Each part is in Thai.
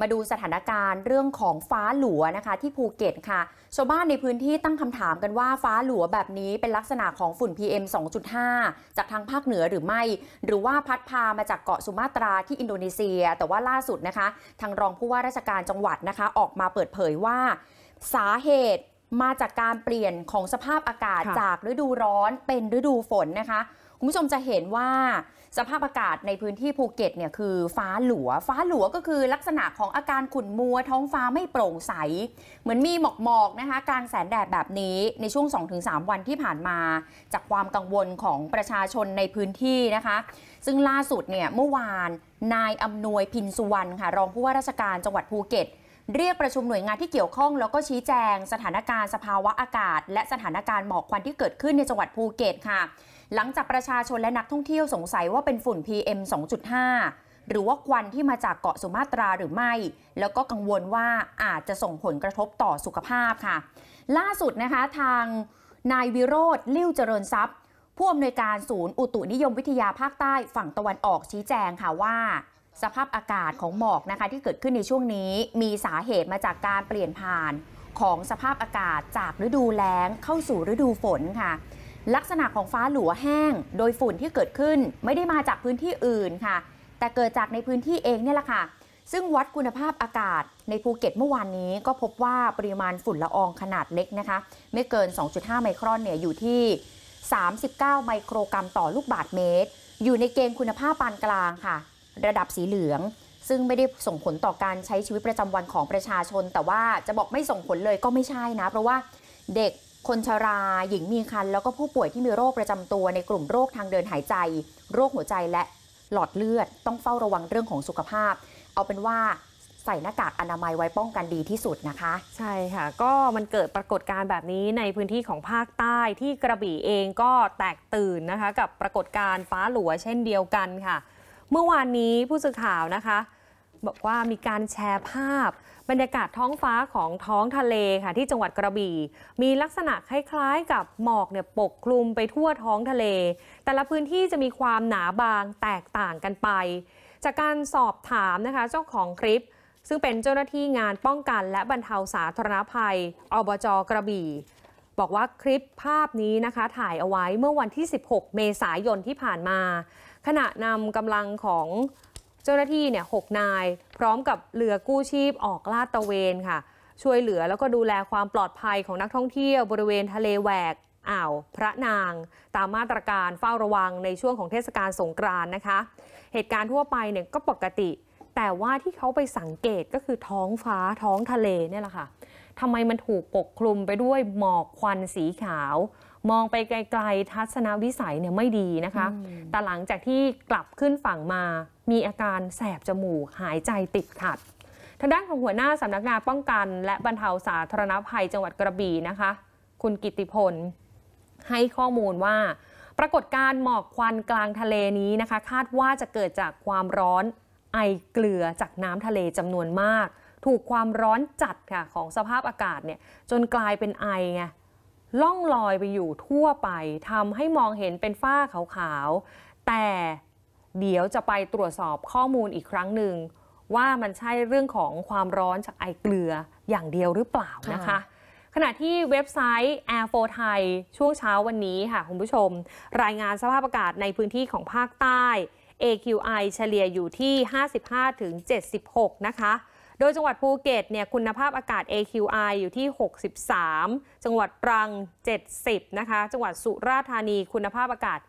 มาดูสถานการณ์เรื่องของฟ้าหลัวนะคะ ที่ภูเก็ตค่ะชาวบ้านในพื้นที่ตั้งคำถามกันว่า ฟ้าหลัวแบบนี้เป็นลักษณะของฝุ่น PM 2.5 จากทางภาคเหนือหรือไม่ หรือว่าพัดพามาจากเกาะสุมาตราที่อินโดนีเซีย แต่ว่าล่าสุดนะคะ ทางรองผู้ว่าราชการจังหวัดนะคะ ออกมาเปิดเผยว่า สาเหตุมาจากการเปลี่ยนของสภาพอากาศจากฤดูร้อนเป็นฤดูฝนนะคะคุณผู้ชมจะเห็นว่าสภาพอากาศในพื้นที่ภูเก็ตเนี่ยคือฟ้าหลัว ฟ้าหลัวก็คือลักษณะของอาการขุ่นมัวท้องฟ้าไม่โปร่งใส เหมือนมีหมอกหมอกนะคะการแสงแดดแบบนี้ในช่วง 2-3 วันที่ผ่านมาจากความกังวลของประชาชนในพื้นที่นะคะ ซึ่งล่าสุดเนี่ยเมื่อวานนายอำนวยพินสุวรรณค่ะรองผู้ว่าราชการจังหวัดภูเก็ตเรียกประชุมหน่วยงานที่เกี่ยวข้องแล้วก็ชี้แจง สถานการณ์สภาวะอากาศ และสถานการณ์หมอกควันที่เกิดขึ้นในจังหวัดภูเก็ตค่ะ หลังจากประชาชนและนักท่องเที่ยวสงสัยว่าเป็นฝุ่น PM 2.5 หรือว่าควันที่มาจากเกาะสุมาตราหรือไม่ แล้วก็กังวลว่าอาจจะส่งผลกระทบต่อสุขภาพค่ะ ล่าสุดนะคะทางนายวิโรธลิ้วเจริญทรัพย์ ผู้อำนวยการศูนย์อุตุนิยมวิทยาภาคใต้ฝั่งตะวันออกชี้แจงค่ะว่าสภาพอากาศของหมอกนะคะที่เกิดขึ้นในช่วงนี้มีสาเหตุมาจากการเปลี่ยนผ่านของสภาพอากาศจากฤดูแล้งเข้าสู่ฤดูฝนค่ะ ลักษณะของฟ้าหลัวแห้ง โดยฝุ่นที่เกิดขึ้นไม่ได้มาจากพื้นที่อื่นค่ะ แต่เกิดจากในพื้นที่เองเนี่ยแหละค่ะ ซึ่งวัดคุณภาพอากาศในภูเก็ตเมื่อวานนี้ก็พบว่าปริมาณฝุ่นละอองขนาดเล็กนะคะ ไม่เกิน 2.5 ไมครอนเนี่ยอยู่ที่ 39 ไมโครกรัมต่อลูกบาศก์เมตรอยู่ในเกณฑ์คุณภาพปานกลางค่ะระดับสีเหลือง ซึ่งไม่ได้ส่งผลต่อการใช้ชีวิตประจำวันของประชาชน แต่ว่าจะบอกไม่ส่งผลเลยก็ไม่ใช่นะ เพราะว่าเด็กคนชรา หญิงมีครรภ์แล้วก็ผู้ป่วยที่มีโรคประจำตัวในกลุ่มโรคทางเดินหายใจ โรคหัวใจและหลอดเลือดต้องเฝ้าระวังเรื่องของสุขภาพ เอาเป็นว่าใส่หน้ากากอนามัยไว้ป้องกันดีที่สุดนะคะ ใช่ค่ะก็มันเกิดปรากฏการณ์แบบนี้ในพื้นที่ของภาคใต้ที่กระบี่เองก็แตกตื่นนะคะ กับปรากฏการณ์ฟ้าหลัว เช่นเดียวกันค่ะเมื่อวานนี้ผู้สื่อข่าวนะคะ บอกว่ามีการแชร์ภาพ บรรยากาศท้องฟ้าของท้องทะเลค่ะที่จังหวัดกระบี่ มีลักษณะคล้ายๆ กับหมอกเนี่ยปกคลุมไปทั่วท้องทะเล แต่ละพื้นที่จะมีความหนาบางแตกต่างกันไป จากการสอบถามนะคะเจ้าของคลิป ซึ่งเป็นเจ้าหน้าที่งานป้องกันและบรรเทาสาธารณภัย อบจกระบี่บอกว่าคลิปภาพนี้นะคะถ่ายเอาไว้เมื่อวันที่ 16 เมษายนที่ผ่านมา ขณะนำกำลังของเจ้าหน้าที่เนี่ยหนาย พร้อมกับเรือกู้ชีพออกลาดตระเวนค่ะ ช่วยเหลือแล้วก็ดูแลความปลอดภัยของนักท่องเที่ยวบริเวณทะเลแหวก อ่าว พระนาง ตามมาตรการเฝ้าระวังในช่วงของเทศกาลสงกรานนะคะ เหตุการณ์ทั่วไปเนี่ยก็ปกติแต่ว่าที่เขาไปสังเกตก็คือท้องฟ้าท้องทะเลเนี่ยแหละค่ะ ทำไมมันถูกปกคลุมไปด้วย หมอกควันสีขาว มองไปไกล ๆ ทัศนวิสัยเนี่ยไม่ดีนะคะ แต่หลังจากที่กลับขึ้นฝั่งมามีอาการแสบจมูก หายใจติดขัด ทางด้านของหัวหน้าสำนักงานป้องกัน และบรรเทาสาธารณภัยจังหวัดกระบี่นะคะ คุณกิติพลให้ข้อมูลว่า ปรากฏการหมอกควันกลางทะเลนี้นะคะคาดว่าจะเกิดจากความร้อนไอเกลือจากน้ำทะเลจำนวนมาก ถูกความร้อนจัดค่ะของสภาพอากาศเนี่ยจนกลายเป็นไอไงล่องลอยไปอยู่ทั่วไปทำให้มองเห็นเป็นฝ้าขาวๆ แต่เดี๋ยวจะไปตรวจสอบข้อมูลอีกครั้งหนึ่ง ว่ามันใช่เรื่องของความร้อนจากไอเกลืออย่างเดียวหรือเปล่านะคะ ขณะที่เว็บไซต์ Air f o ฟไทยช่วงเช้าวันนี้ค่ะคุณผู้ชม รายงานสภาพอากาศ ในพื้นที่ของภาคใต้ AQI เฉลี่ยอยู่ที่ 55-76 นะคะ โดยจังหวัดภูเก็ตเนี่ยคุณภาพอากาศ AQI อยู่ที่ 63 จังหวัดตรัง 70 นะคะ จังหวัดสุราษฎร์ธานีคุณภาพอากาศ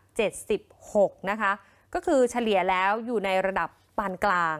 76 นะคะ ก็คือเฉลี่ยแล้วอยู่ในระดับปานกลาง